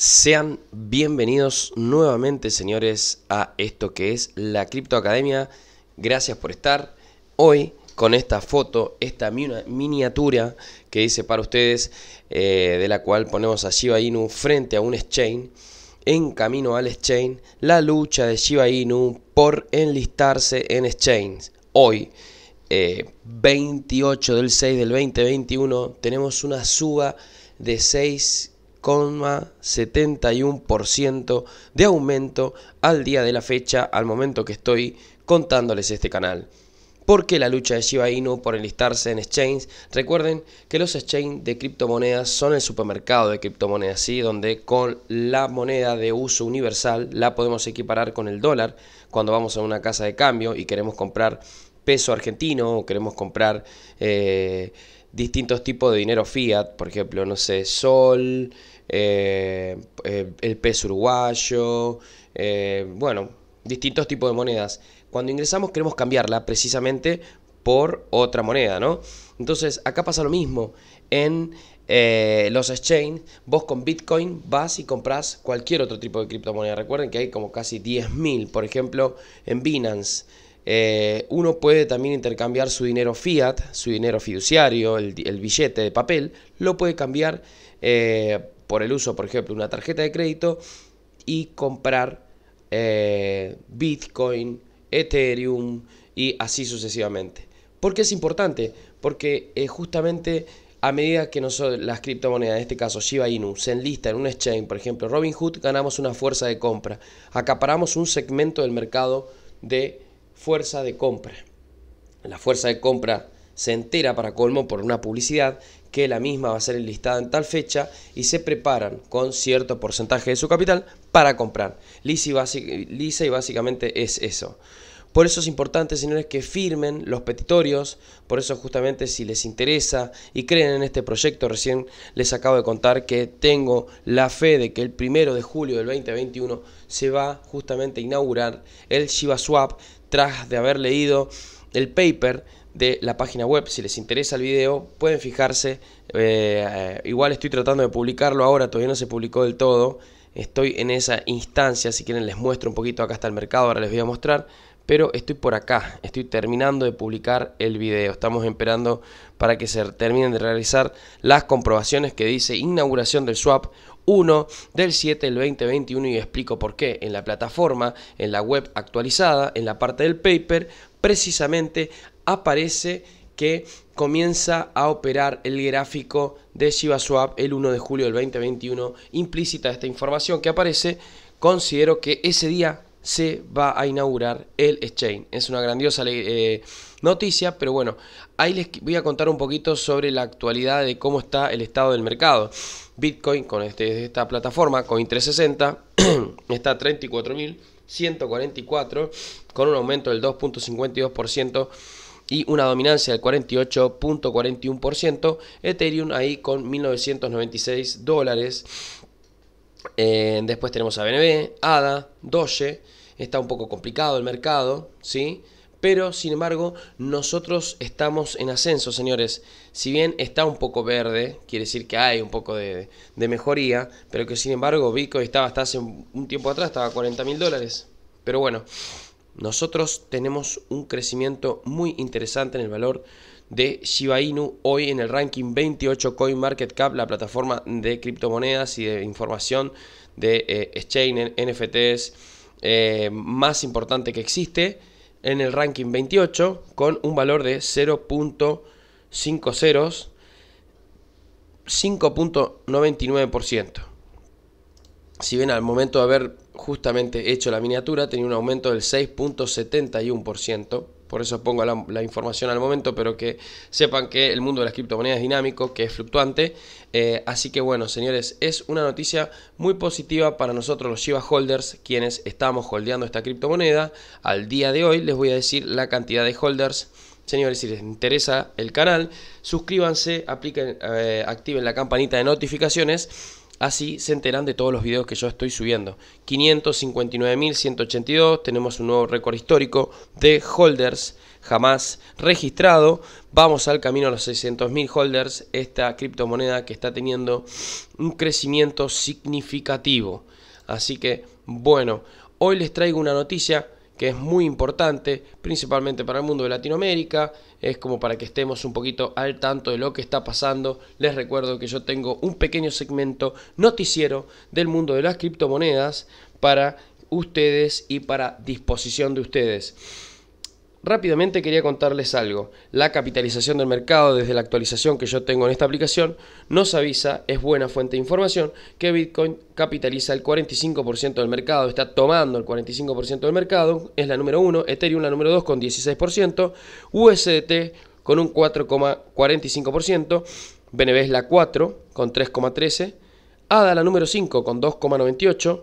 Sean bienvenidos nuevamente, señores, a esto que es la Academia Gracias por estar hoy con esta foto, esta miniatura que hice para ustedes, eh, de la cual ponemos a Shiba Inu frente a un exchange, en camino al exchange, la lucha de Shiba Inu por enlistarse en exchange. Hoy, 28 eh, del 6 del 2021, tenemos una suba de 6 71% de aumento al día de la fecha, al momento que estoy contándoles este canal. Porque la lucha de Shiba Inu por enlistarse en exchange? Recuerden que los exchange de criptomonedas son el supermercado de criptomonedas, y donde con la moneda de uso universal la podemos equiparar con el dólar cuando vamos a una casa de cambio y queremos comprar peso argentino o queremos comprar... Eh, distintos tipos de dinero fiat, por ejemplo, no sé, sol, eh, eh, el peso uruguayo, eh, bueno, distintos tipos de monedas. Cuando ingresamos queremos cambiarla precisamente por otra moneda, ¿no? Entonces acá pasa lo mismo. En los exchange, vos con Bitcoin vas y compras cualquier otro tipo de criptomoneda. Recuerden que hay como casi 10.000, por ejemplo, en Binance. Eh, uno puede también intercambiar su dinero fiat, su dinero fiduciario, el, billete de papel, lo puede cambiar eh, por el uso, por ejemplo, de una tarjeta de crédito y comprar eh, Bitcoin, Ethereum y así sucesivamente. ¿Por qué es importante? Porque justamente a medida que nosotros, las criptomonedas, en este caso Shiba Inu, se enlistan en un exchange, por ejemplo Robinhood, ganamos una fuerza de compra, acaparamos un segmento del mercado de fuerza de compra. La fuerza de compra se entera para colmo por una publicidad que la misma va a ser enlistada en tal fecha y se preparan con cierto porcentaje de su capital para comprar. Lisa y, básicamente es eso. Por eso es importante, señores, que firmen los petitorios. Por eso justamente si les interesa y creen en este proyecto, recién les acabo de contar que tengo la fe de que el primero de julio del 2021 se va justamente a inaugurar el Swap tras de haber leído el paper de la página web. Si les interesa el video, pueden fijarse. Eh, igual estoy tratando de publicarlo ahora, todavía no se publicó del todo. Estoy en esa instancia, si quieren les muestro un poquito, acá está el mercado, ahora les voy a mostrar pero estoy por acá, estoy terminando de publicar el video, estamos esperando para que se terminen de realizar las comprobaciones que dice inauguración del swap 1 del 7 del 2021 y explico por qué en la plataforma, en la web actualizada, en la parte del paper, precisamente aparece que comienza a operar el gráfico de Swap el 1 de julio del 2021. Implícita esta información que aparece, considero que ese día se va a inaugurar el exchange. Es una grandiosa eh, noticia, pero bueno, ahí les voy a contar un poquito sobre la actualidad de cómo está el estado del mercado. Bitcoin con este, esta plataforma, Coin360, está a 34.144, con un aumento del 2.52% y una dominancia del 48.41%. Ethereum ahí con 1.996 dólares eh, después tenemos a BNB, ADA, Doge. Está un poco complicado el mercado, ¿sí? Pero, sin embargo, nosotros estamos en ascenso, señores. Si bien está un poco verde, quiere decir que hay un poco de, mejoría, pero que, sin embargo, Bitcoin estaba hasta hace un tiempo atrás, estaba a 40 mil dólares. Pero bueno, nosotros tenemos un crecimiento muy interesante en el valor de Shiba Inu hoy en el ranking 28 CoinMarketCap, la plataforma de criptomonedas y de información de eh, exchange, NFTs eh, más importante que existe, en el ranking 28 con un valor de 0.50, 5.99%. Si bien al momento de haber justamente hecho la miniatura tenía un aumento del 6.71% por eso pongo la, información al momento, pero que sepan que el mundo de las criptomonedas es dinámico, que es fluctuante. Eh, así que bueno, señores, es una noticia muy positiva para nosotros los Shiba Holders, quienes estamos holdeando esta criptomoneda. Al día de hoy les voy a decir la cantidad de holders. Señores, si les interesa el canal, suscríbanse, apliquen, eh, activen la campanita de notificaciones Así se enteran de todos los videos que yo estoy subiendo. 559.182, tenemos un nuevo récord histórico de holders jamás registrado. Vamos al camino a los 600.000 holders, esta criptomoneda que está teniendo un crecimiento significativo. Así que, bueno, hoy les traigo una noticia que es muy importante, principalmente para el mundo de Latinoamérica, es como para que estemos un poquito al tanto de lo que está pasando. Les recuerdo que yo tengo un pequeño segmento noticiero del mundo de las criptomonedas para ustedes y para disposición de ustedes rápidamente quería contarles algo. La capitalización del mercado desde la actualización que yo tengo en esta aplicación nos avisa, es buena fuente de información, que Bitcoin capitaliza el 45% del mercado, está tomando el 45% del mercado, es la número 1, Ethereum la número 2 con 16%, USDT con un 4,45%, BNB es la 4 con 3,13%, ADA la número 5 con 2,98%,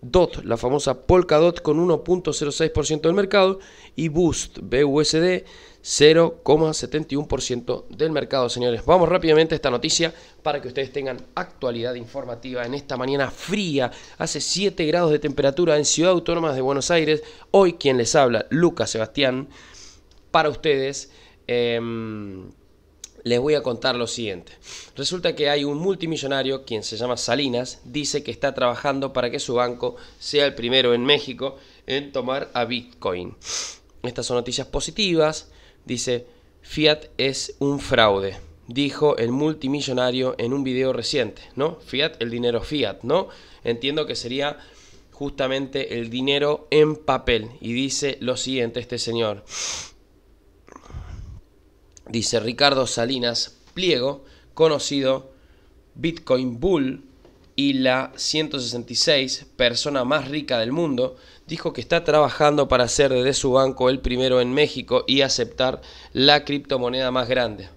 DOT, la famosa Polkadot con 1.06% del mercado y Boost, BUSD, 0,71% del mercado, señores. Vamos rápidamente a esta noticia para que ustedes tengan actualidad informativa en esta mañana fría. Hace 7 grados de temperatura en Ciudad Autónoma de Buenos Aires. Hoy quien les habla, Lucas Sebastián, para ustedes. Em, les voy a contar lo siguiente. Resulta que hay un multimillonario, quien se llama Salinas, dice que está trabajando para que su banco sea el primero en México en tomar a Bitcoin. Estas son noticias positivas. Dice, Fiat es un fraude, dijo el multimillonario en un video reciente, ¿no? Fiat, el dinero Fiat, ¿no? Entiendo que sería justamente el dinero en papel. Y dice lo siguiente este señor dice Ricardo Salinas Pliego, conocido Bitcoin Bull y la 166 persona más rica del mundo, dijo que está trabajando para hacer desde su banco el primero en México y aceptar la criptomoneda más grande.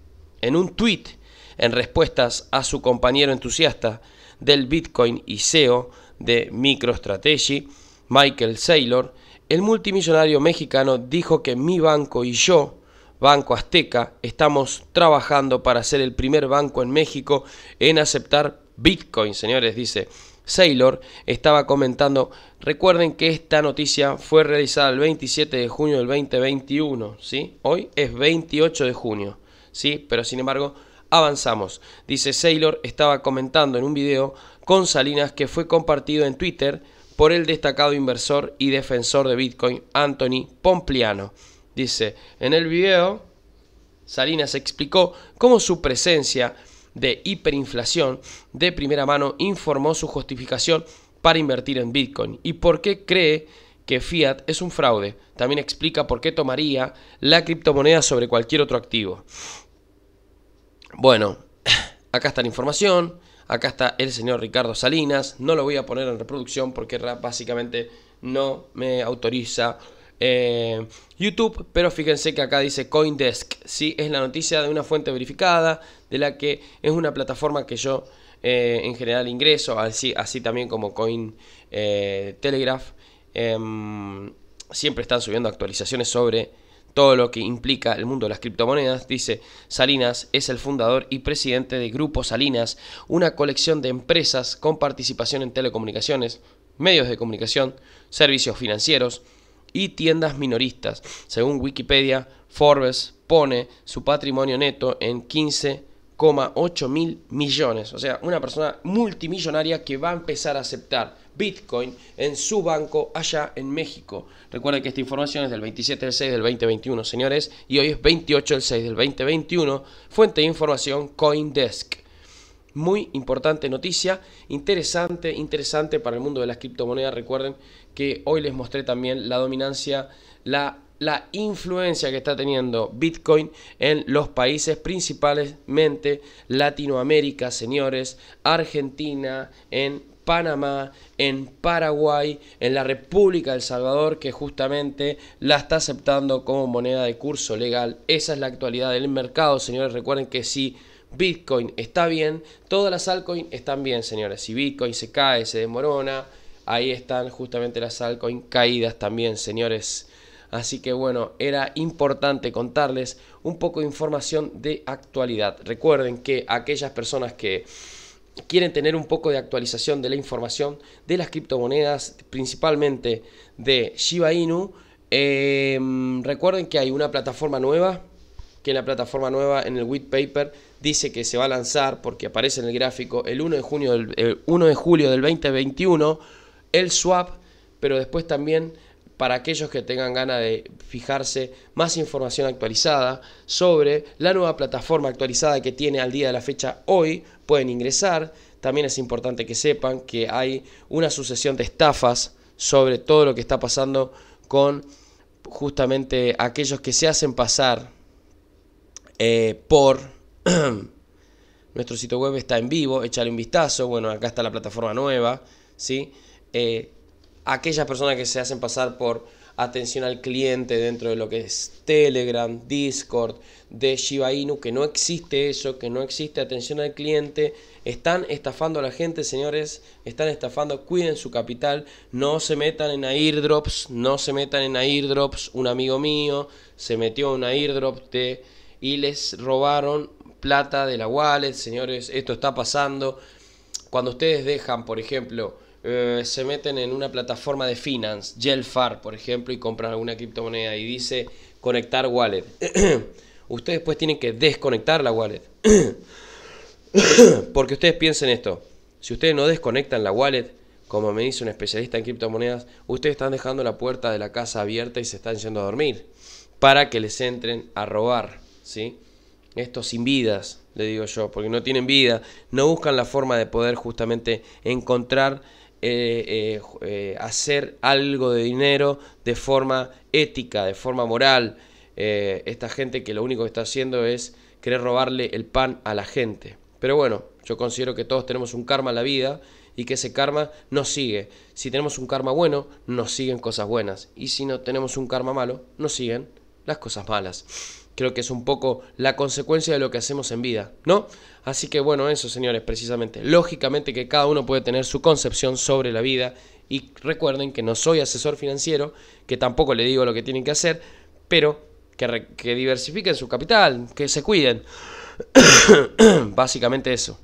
En un tuit, en respuestas a su compañero entusiasta del Bitcoin y CEO de MicroStrategy, Michael Saylor, el multimillonario mexicano dijo que mi banco y yo Banco Azteca. Estamos trabajando para ser el primer banco en México en aceptar Bitcoin, señores, dice. Sailor estaba comentando, recuerden que esta noticia fue realizada el 27 de junio del 2021, Hoy es 28 de junio, ¿sí? Pero sin embargo, avanzamos. Dice Sailor estaba comentando en un video con Salinas que fue compartido en Twitter por el destacado inversor y defensor de Bitcoin, Anthony Pompliano. Dice, en el video, Salinas explicó cómo su presencia de hiperinflación de primera mano informó su justificación para invertir en Bitcoin y por qué cree que Fiat es un fraude. También explica por qué tomaría la criptomoneda sobre cualquier otro activo. Bueno, acá está la información, acá está el señor Ricardo Salinas, no lo voy a poner en reproducción porque básicamente no me autoriza eh, YouTube, pero fíjense que acá dice Coindesk, ¿sí? es la noticia de una fuente verificada, de la que es una plataforma que yo eh, en general ingreso, así, así también como Coin eh, Telegraph. Em, siempre están subiendo actualizaciones sobre todo lo que implica el mundo de las criptomonedas, dice Salinas es el fundador y presidente de Grupo Salinas, una colección de empresas con participación en telecomunicaciones, medios de comunicación, servicios financieros, y tiendas minoristas. Según Wikipedia, Forbes pone su patrimonio neto en 15,8 mil millones. O sea, una persona multimillonaria que va a empezar a aceptar Bitcoin en su banco allá en México. Recuerden que esta información es del 27 del 6 del 2021, señores, y hoy es 28 del 6 del 2021. Fuente de información Coindesk. Muy importante noticia, interesante, interesante para el mundo de las criptomonedas. Recuerden que hoy les mostré también la dominancia, la, influencia que está teniendo Bitcoin en los países principalmente Latinoamérica, señores, Argentina, en Panamá, en Paraguay, en la República del Salvador, que justamente la está aceptando como moneda de curso legal. Esa es la actualidad del mercado, señores. Recuerden que si Bitcoin está bien, todas las altcoins están bien, señores. Si Bitcoin se cae, se desmorona, Ahí están justamente las altcoins caídas también, señores. Así que bueno, era importante contarles un poco de información de actualidad. Recuerden que aquellas personas que quieren tener un poco de actualización de la información de las criptomonedas, principalmente de Shiba Inu, em, recuerden que hay una plataforma nueva, que la plataforma nueva, en el white paper, dice que se va a lanzar, porque aparece en el gráfico, el 1 de, junio el 1 de julio del 2021 el swap, pero después también para aquellos que tengan ganas de fijarse más información actualizada sobre la nueva plataforma actualizada que tiene al día de la fecha hoy, pueden ingresar. También es importante que sepan que hay una sucesión de estafas sobre todo lo que está pasando con justamente aquellos que se hacen pasar eh, por... Nuestro sitio web está en vivo, échale un vistazo. Bueno, acá está la plataforma nueva, ¿sí? Eh, aquellas personas que se hacen pasar por atención al cliente dentro de lo que es Telegram, Discord, de Shiba Inu, que no existe eso, que no existe atención al cliente. Están estafando a la gente, señores, están estafando, cuiden su capital, no se metan en airdrops, no se metan en airdrops. Un amigo mío se metió en un airdrop y les robaron plata de la wallet, señores, esto está pasando. Cuando ustedes dejan, por ejemplo, eh, se meten en una plataforma de finance, Gelfar, por ejemplo, y compran alguna criptomoneda y dice conectar wallet. ustedes pues tienen que desconectar la wallet. Porque ustedes piensen esto, si ustedes no desconectan la wallet, como me dice un especialista en criptomonedas, ustedes están dejando la puerta de la casa abierta y se están yendo a dormir para que les entren a robar, ¿sí? Estos sin vidas, le digo yo, porque no tienen vida, no buscan la forma de poder justamente encontrar eh, eh, eh, hacer algo de dinero de forma ética, de forma moral. esta gente que lo único que está haciendo es querer robarle el pan a la gente. Pero bueno, yo considero que todos tenemos un karma en la vida y que ese karma nos sigue. Si tenemos un karma bueno, nos siguen cosas buenas. Y si no tenemos un karma malo, nos siguen las cosas malas. Creo que es un poco la consecuencia de lo que hacemos en vida, ¿no? Así que bueno, eso señores, precisamente. Lógicamente que cada uno puede tener su concepción sobre la vida y recuerden que no soy asesor financiero, que tampoco le digo lo que tienen que hacer, pero que, diversifiquen su capital, que se cuiden. Básicamente eso.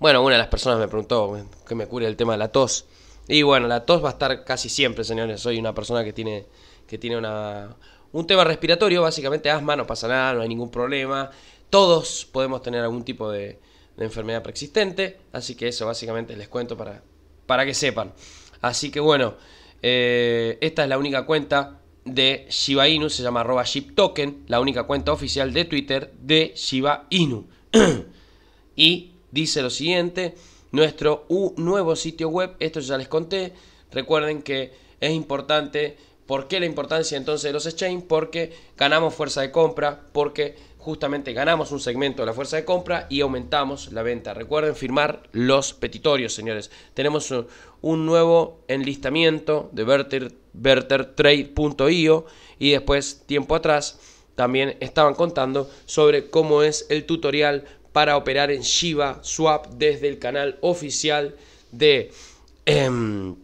Bueno, una de las personas me preguntó que me cure el tema de la tos. Y bueno, la tos va a estar casi siempre, señores. Soy una persona que tiene, que tiene una, un tema respiratorio, básicamente asma, no pasa nada, no hay ningún problema. Todos podemos tener algún tipo de, enfermedad preexistente, así que eso básicamente les cuento para, para que sepan. Así que bueno, eh, esta es la única cuenta de Shiba Inu, se llama arroba token, la única cuenta oficial de Twitter de Shiba Inu. y dice lo siguiente, nuestro nuevo sitio web, esto ya les conté, recuerden que es importante ¿Por qué la importancia entonces de los exchange? Porque ganamos fuerza de compra, porque justamente ganamos un segmento de la fuerza de compra y aumentamos la venta. Recuerden firmar los petitorios, señores. Tenemos eh, un nuevo enlistamiento de vertertrade.io y después, tiempo atrás, también estaban contando sobre cómo es el tutorial para operar en Shiba Swap desde el canal oficial de em,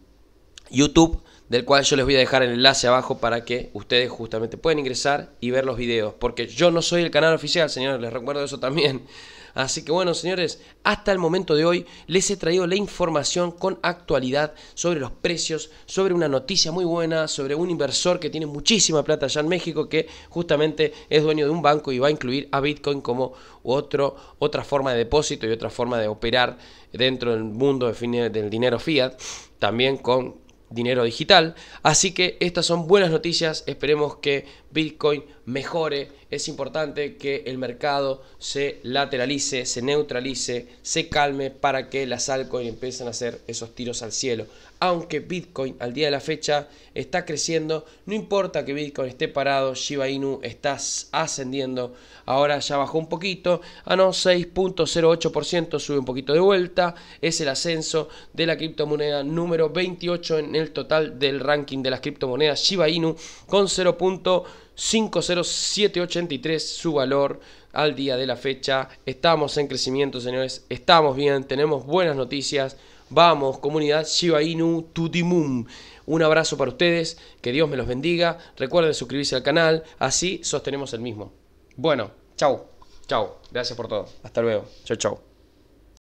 YouTube del cual yo les voy a dejar el enlace abajo para que ustedes justamente puedan ingresar y ver los videos, porque yo no soy el canal oficial, señores, les recuerdo eso también. Así que bueno, señores, hasta el momento de hoy les he traído la información con actualidad sobre los precios, sobre una noticia muy buena, sobre un inversor que tiene muchísima plata allá en México que justamente es dueño de un banco y va a incluir a Bitcoin como otro, otra forma de depósito y otra forma de operar dentro del mundo del dinero fiat, también con dinero digital. Así que estas son buenas noticias. Esperemos que Bitcoin mejore. Es importante que el mercado se lateralice, se neutralice, se calme para que las altcoins empiecen a hacer esos tiros al cielo aunque Bitcoin al día de la fecha está creciendo, no importa que Bitcoin esté parado, Shiba Inu está ascendiendo, ahora ya bajó un poquito, a ah, no 6.08%, sube un poquito de vuelta, es el ascenso de la criptomoneda número 28 en el total del ranking de las criptomonedas Shiba Inu con 0.50783 su valor al día de la fecha. Estamos en crecimiento, señores, estamos bien, tenemos buenas noticias. Vamos, comunidad Shiba Inu Tutimum. Un abrazo para ustedes, que Dios me los bendiga. Recuerden suscribirse al canal, así sostenemos el mismo. Bueno, chao, chao. Gracias por todo. Hasta luego. Chao, chao.